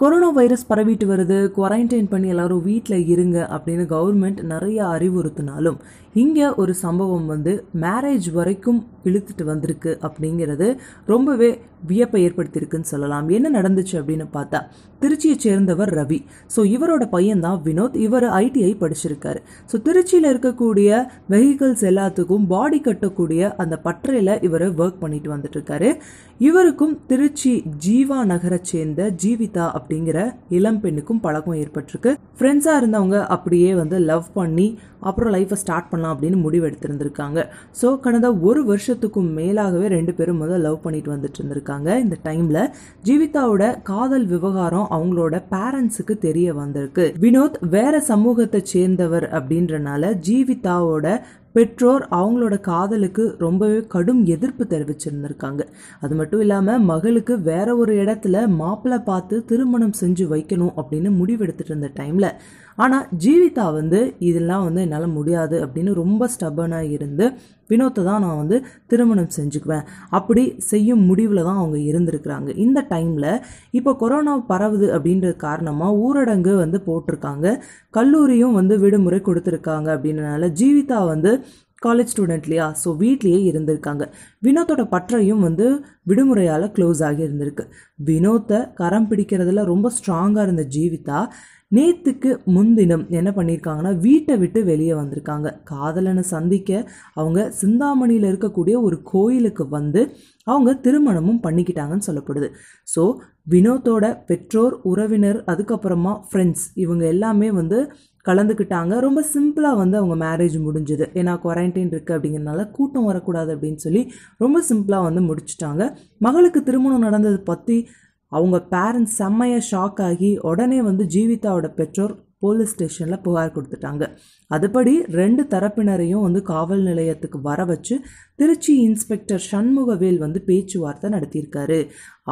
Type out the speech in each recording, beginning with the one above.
corona virus பரவிட்டு வருது quarantine பண்ணி எல்லாரும் வீட்டில் இருங்க அப்படின்னு கவர்மெண்ட் நிறைய அறிவுறுத்தினாலும் இங்கே ஒரு சம்பவம் வந்து மேரேஜ் வரைக்கும் இழுத்துட்டு வந்திருக்கு அப்படிங்கிறது ரொம்பவே வியப்பை ஏற்படுத்தியிருக்குன்னு சொல்லலாம் என்ன நடந்துச்சு அப்படின்னு பார்த்தா திருச்சியை சேர்ந்தவர் ரவி ஸோ இவரோட பையன்தான் வினோத் இவர் ஐடிஐ படிச்சிருக்காரு ஸோ திருச்சியில் இருக்கக்கூடிய வெஹிக்கிள்ஸ் எல்லாத்துக்கும் பாடி கட்டக்கூடிய அந்த பற்றையில் இவர் ஒர்க் பண்ணிட்டு வந்துட்டு இருக்காரு இவருக்கும் திருச்சி ஜீவா நகரை சேர்ந்த ஜீவிதா அப்படிங்கிற இளம் பெண்ணுக்கும் பழக்கம் ஏற்பட்டிருக்கு ஃப்ரெண்ட்ஸாக இருந்தவங்க அப்படியே வந்து லவ் பண்ணி அப்புறம் லைஃப்பை ஸ்டார்ட் பண்ணலாம் அப்படின்னு முடிவு எடுத்திருந்திருக்காங்க ஸோ கடந்த ஒரு வருஷத்துக்கும் மேலாகவே ரெண்டு பேரும் வந்து லவ் பண்ணிட்டு வந்துட்டு இருந்திருக்காங்க இந்த டைம்ல ஜீவிதாவோட காதல் விவகாரம் அவங்களோட பேரண்ட்ஸுக்கு தெரிய வந்திருக்கு வினோத் வேற சமூகத்தை சேர்ந்தவர் அப்படின்றனால ஜீவிதாவோட பெற்றோர் அவங்களோட காதலுக்கு ரொம்பவே கடும் எதிர்ப்பு தெரிவிச்சிருந்திருக்காங்க அது மட்டும் இல்லாமல் மகளுக்கு வேற ஒரு இடத்துல மாப்பிள்ளை பார்த்து திருமணம் செஞ்சு வைக்கணும் அப்படின்னு முடிவெடுத்துட்டு இருந்த டைமில் ஆனால் ஜீவிதா வந்து இதெல்லாம் வந்து என்னால் முடியாது அப்படின்னு ரொம்ப ஸ்டபனாக இருந்து வினோத்தை தான் நான் வந்து திருமணம் செஞ்சுக்குவேன் அப்படி செய்யும் முடிவில் தான் அவங்க இருந்திருக்கிறாங்க இந்த டைமில் இப்போ கொரோனா பரவுது அப்படின்ற காரணமாக ஊரடங்கு வந்து போட்டிருக்காங்க கல்லூரியும் வந்து விடுமுறை கொடுத்துருக்காங்க அப்படின்றனால ஜீவிதா வந்து காலேஜ் ஸ்டூடெண்ட் இல்லையா ஸோ வீட்லேயே இருந்திருக்காங்க வினோத்தோட பற்றையும் வந்து விடுமுறையால் க்ளோஸ் ஆகி இருந்திருக்கு வினோத்தை கரம் பிடிக்கிறதுல ரொம்ப ஸ்ட்ராங்காக இருந்த ஜீவிதா நேத்துக்கு முன்தினம் என்ன பண்ணியிருக்காங்கன்னா வீட்டை விட்டு வெளியே வந்திருக்காங்க காதலனை சந்திக்க அவங்க சிந்தாமணியில் இருக்கக்கூடிய ஒரு கோயிலுக்கு வந்து அவங்க திருமணமும் பண்ணிக்கிட்டாங்கன்னு சொல்லப்படுது ஸோ வினோத்தோட பெற்றோர் உறவினர் அதுக்கப்புறமா ஃப்ரெண்ட்ஸ் இவங்க எல்லாமே வந்து கலந்துக்கிட்டாங்க ரொம்ப சிம்பிளாக வந்து அவங்க மேரேஜ் முடிஞ்சுது ஏன்னா குவாரண்டைன் இருக்குது அப்படிங்கிறதுனால கூட்டம் வரக்கூடாது அப்படின்னு சொல்லி ரொம்ப சிம்பிளாக வந்து முடிச்சுட்டாங்க மகளுக்கு திருமணம் நடந்தது பற்றி அவங்க பேரண்ட்ஸ் செம்மையாக ஷாக் ஆகி உடனே வந்து ஜீவிதாவோட பெற்றோர் போலீஸ் ஸ்டேஷனில் புகார் கொடுத்துட்டாங்க அதுபடி ரெண்டு தரப்பினரையும் வந்து காவல் நிலையத்துக்கு வர வச்சு திருச்சி இன்ஸ்பெக்டர் சண்முகவேல் வந்து பேச்சுவார்த்தை நடத்தியிருக்காரு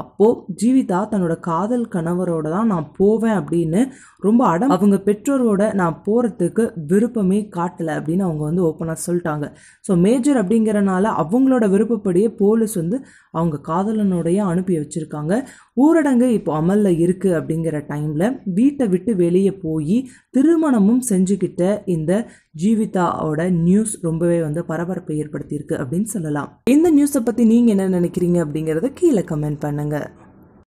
அப்போது ஜீவிதா தன்னோட காதல் கணவரோட தான் நான் போவேன் அப்படின்னு ரொம்ப அடம் அவங்க பெற்றோரோட நான் போகிறதுக்கு விருப்பமே காட்டலை அப்படின்னு அவங்க வந்து ஓப்பனாக சொல்லிட்டாங்க ஸோ மேஜர் அப்படிங்கிறனால அவங்களோட விருப்பப்படியே போலீஸ் வந்து அவங்க காதலனுடைய அனுப்பி வச்சுருக்காங்க ஊரடங்கு இப்போ அமலில் இருக்குது அப்படிங்கிற டைமில் வீட்டை விட்டு வெளியே போய் திருமணமும் செஞ்சுக்கிட்ட இந்த ஜீவிதாவோட நியூஸ் ரொம்பவே வந்து பரபரப்பை ஏற்படுத்தியிருக்கு அப்படின்னு சொல்லலாம் இந்த நியூஸை பற்றி நீங்கள் என்ன நினைக்கிறீங்க அப்படிங்கிறத கீழே கமெண்ட் பண்ணுங்கள்